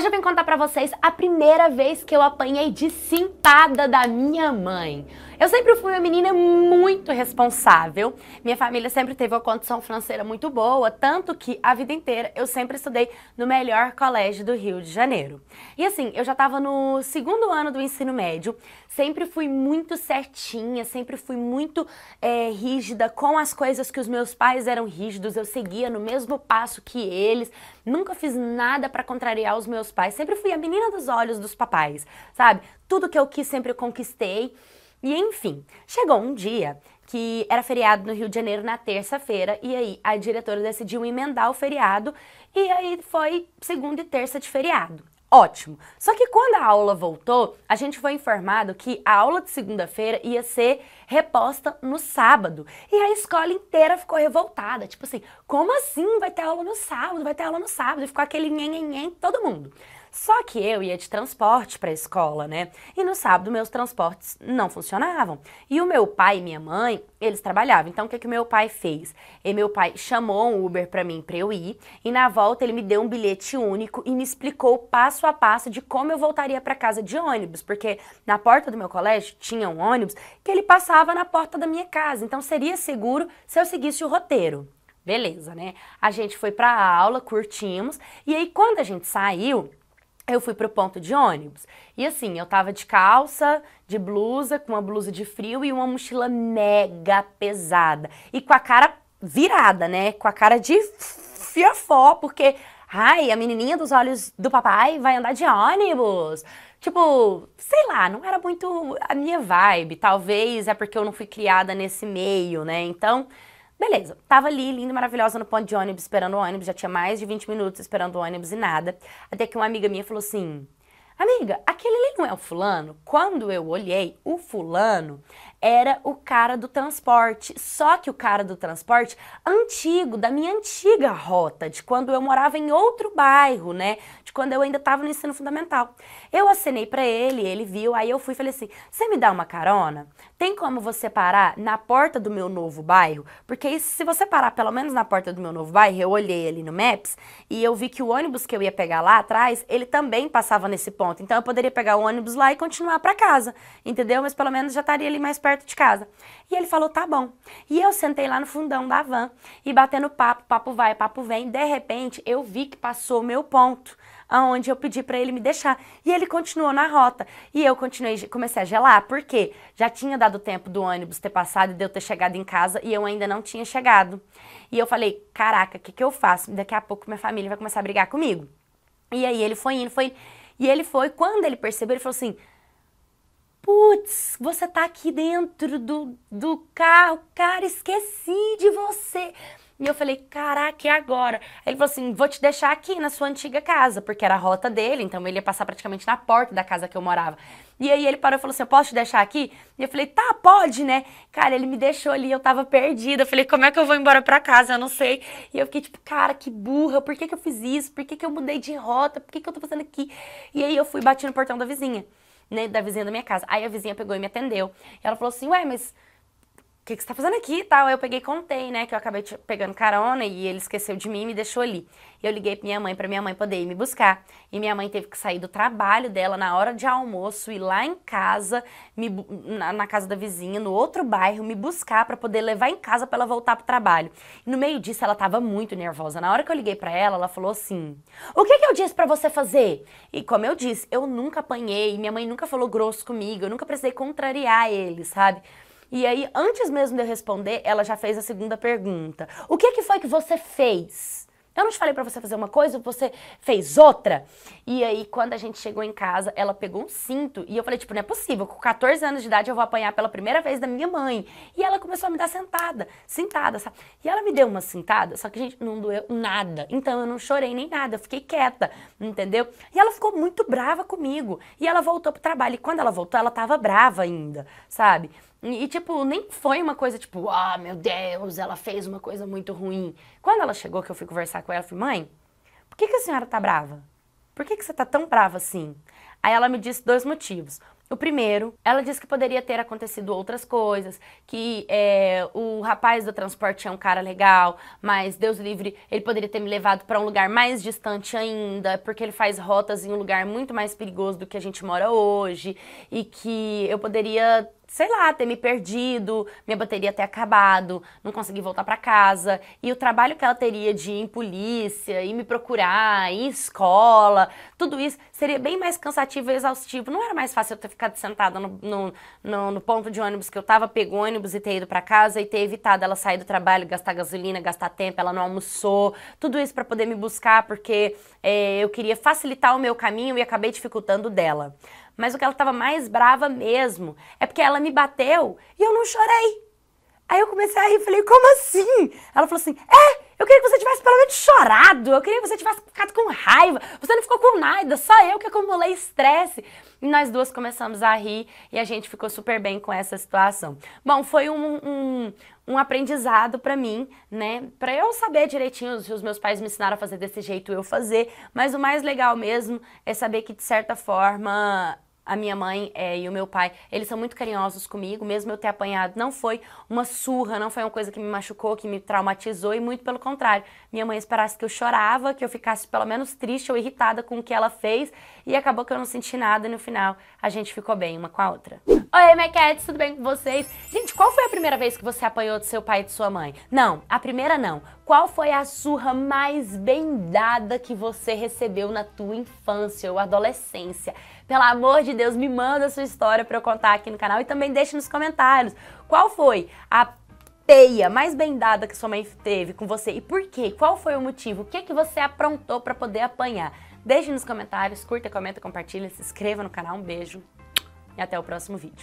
Hoje eu vim contar pra vocês a primeira vez que eu apanhei de cintada da minha mãe. Eu sempre fui uma menina muito responsável. Minha família sempre teve uma condição financeira muito boa, tanto que a vida inteira eu sempre estudei no melhor colégio do Rio de Janeiro. E assim, eu já estava no segundo ano do ensino médio, sempre fui muito certinha, sempre fui muito é, rígida com as coisas que os meus pais eram rígidos, eu seguia no mesmo passo que eles, nunca fiz nada para contrariar os meus meus pais. Sempre fui a menina dos olhos dos papais, sabe? Tudo que eu quis sempre conquistei. E enfim, chegou um dia que era feriado no Rio de Janeiro na terça-feira, e aí a diretora decidiu emendar o feriado, e aí foi segunda e terça de feriado. Ótimo. Só que quando a aula voltou, a gente foi informado que a aula de segunda-feira ia ser reposta no sábado. E a escola inteira ficou revoltada. Tipo assim, como assim vai ter aula no sábado? Vai ter aula no sábado? E ficou aquele nhenhenhen todo mundo. Só que eu ia de transporte para a escola, né? E no sábado meus transportes não funcionavam. E o meu pai e minha mãe, eles trabalhavam. Então o que, que o meu pai fez? E meu pai chamou um Uber para mim para eu ir e na volta ele me deu um bilhete único e me explicou passo a passo de como eu voltaria para casa de ônibus, porque na porta do meu colégio tinha um ônibus que ele passava na porta da minha casa. Então seria seguro se eu seguisse o roteiro. Beleza, né? A gente foi para a aula, curtimos, e aí quando a gente saiu, eu fui pro ponto de ônibus. E assim, eu tava de calça, de blusa, com uma blusa de frio e uma mochila mega pesada. E com a cara virada, né? Com a cara de fiafó, porque, ai, a menininha dos olhos do papai vai andar de ônibus. Tipo, sei lá, não era muito a minha vibe. Talvez é porque eu não fui criada nesse meio, né? Então, Beleza, tava ali, linda, maravilhosa, no ponto de ônibus, esperando o ônibus, já tinha mais de 20 minutos esperando o ônibus e nada. Até que uma amiga minha falou assim: Amiga, aquele ali não é o fulano? Quando eu olhei, o fulano era o cara do transporte. Só que o cara do transporte antigo, da minha antiga rota, de quando eu morava em outro bairro, né? De quando eu ainda estava no ensino fundamental. Eu acenei para ele, ele viu, aí eu fui e falei assim: "Você me dá uma carona? Tem como você parar na porta do meu novo bairro? Porque se você parar pelo menos na porta do meu novo bairro, eu olhei ali no Maps e eu vi que o ônibus que eu ia pegar lá atrás, ele também passava nesse ponto. Então eu poderia pegar o ônibus lá e continuar para casa, entendeu? Mas pelo menos já estaria ali mais perto perto de casa. E ele falou, tá bom. E eu sentei lá no fundão da van e batendo papo, papo vai, papo vem. De repente, eu vi que passou o meu ponto, aonde eu pedi para ele me deixar. E ele continuou na rota. E eu continuei, comecei a gelar, porque já tinha dado tempo do ônibus ter passado e de eu ter chegado em casa e eu ainda não tinha chegado. E eu falei, caraca, o que, que eu faço? Daqui a pouco minha família vai começar a brigar comigo. E aí ele foi indo, foi indo. E ele foi, quando ele percebeu, ele falou assim: Putz, você tá aqui dentro do, do carro, cara, esqueci de você. E eu falei, caraca, e agora? ele falou assim: vou te deixar aqui na sua antiga casa, porque era a rota dele, então ele ia passar praticamente na porta da casa que eu morava. E aí ele parou e falou assim: eu posso te deixar aqui? E eu falei, tá, pode, né? Cara, ele me deixou ali, eu tava perdida. Eu falei, como é que eu vou embora pra casa? Eu não sei. E eu fiquei tipo, cara, que burra, por que, que eu fiz isso? Por que, que eu mudei de rota? Por que, que eu tô fazendo aqui? E aí eu fui bati no portão da vizinha né, da vizinha da minha casa. Aí a vizinha pegou e me atendeu. Ela falou assim: Ué, mas que, que você tá fazendo aqui e tal? Aí eu peguei e contei, né, que eu acabei pegando carona e ele esqueceu de mim e me deixou ali. E eu liguei pra minha mãe, para minha mãe poder ir me buscar. E minha mãe teve que sair do trabalho dela na hora de almoço, ir lá em casa, me, na, na casa da vizinha, no outro bairro, me buscar para poder levar em casa para ela voltar pro trabalho. E no meio disso, ela tava muito nervosa. Na hora que eu liguei para ela, ela falou assim: O que que eu disse para você fazer? E como eu disse, eu nunca apanhei, minha mãe nunca falou grosso comigo, eu nunca precisei contrariar ele, sabe? E aí, antes mesmo de eu responder, ela já fez a segunda pergunta. O que, é que foi que você fez? Eu não te falei para você fazer uma coisa, você fez outra. E aí, quando a gente chegou em casa, ela pegou um cinto e eu falei, tipo, não é possível, com 14 anos de idade eu vou apanhar pela primeira vez da minha mãe. E ela começou a me dar sentada, sentada, sabe? E ela me deu uma sentada, só que, gente, não doeu nada. Então eu não chorei nem nada, eu fiquei quieta, entendeu? E ela ficou muito brava comigo. E ela voltou pro trabalho. E quando ela voltou, ela tava brava ainda, sabe? E, tipo, nem foi uma coisa tipo, ah, meu Deus, ela fez uma coisa muito ruim. Quando ela chegou, que eu fui conversar com ela, eu falei, mãe, por que, que a senhora tá brava? Por que, que você tá tão brava assim? Aí ela me disse dois motivos. O primeiro, ela disse que poderia ter acontecido outras coisas, que é, o rapaz do transporte é um cara legal, mas Deus livre, ele poderia ter me levado para um lugar mais distante ainda, porque ele faz rotas em um lugar muito mais perigoso do que a gente mora hoje, e que eu poderia sei lá, ter me perdido, minha bateria ter acabado, não conseguir voltar para casa, e o trabalho que ela teria de ir em polícia, ir me procurar, ir em escola, tudo isso seria bem mais cansativo e exaustivo. Não era mais fácil eu ter ficado sentada no, no, no, no ponto de ônibus que eu tava, pegou ônibus e ter ido para casa e ter evitado ela sair do trabalho, gastar gasolina, gastar tempo, ela não almoçou, tudo isso para poder me buscar, porque é, eu queria facilitar o meu caminho e acabei dificultando dela. Mas o que ela estava mais brava mesmo é porque ela me bateu e eu não chorei. Aí eu comecei a rir e falei, como assim? Ela falou assim, é, eu queria que você tivesse pelo menos chorado, eu queria que você tivesse ficado com raiva, você não ficou com nada, só eu que acumulei estresse. E nós duas começamos a rir e a gente ficou super bem com essa situação. Bom, foi um, um, um aprendizado para mim, né? Para eu saber direitinho se os meus pais me ensinaram a fazer desse jeito, eu fazer. Mas o mais legal mesmo é saber que, de certa forma, a minha mãe é, e o meu pai, eles são muito carinhosos comigo, mesmo eu ter apanhado, não foi uma surra, não foi uma coisa que me machucou, que me traumatizou, e muito pelo contrário. Minha mãe esperasse que eu chorava, que eu ficasse pelo menos triste ou irritada com o que ela fez, e acabou que eu não senti nada, e no final a gente ficou bem uma com a outra. Oi, Mequetes, tudo bem com vocês? Gente, qual foi a primeira vez que você apanhou do seu pai e de sua mãe? Não, a primeira não. Qual foi a surra mais bem dada que você recebeu na tua infância ou adolescência? Pelo amor de Deus, me manda a sua história para eu contar aqui no canal e também deixe nos comentários qual foi a teia mais bem dada que sua mãe teve com você e por quê? Qual foi o motivo? O que, é que você aprontou para poder apanhar? Deixe nos comentários, curta, comenta, compartilha, se inscreva no canal. Um beijo e até o próximo vídeo.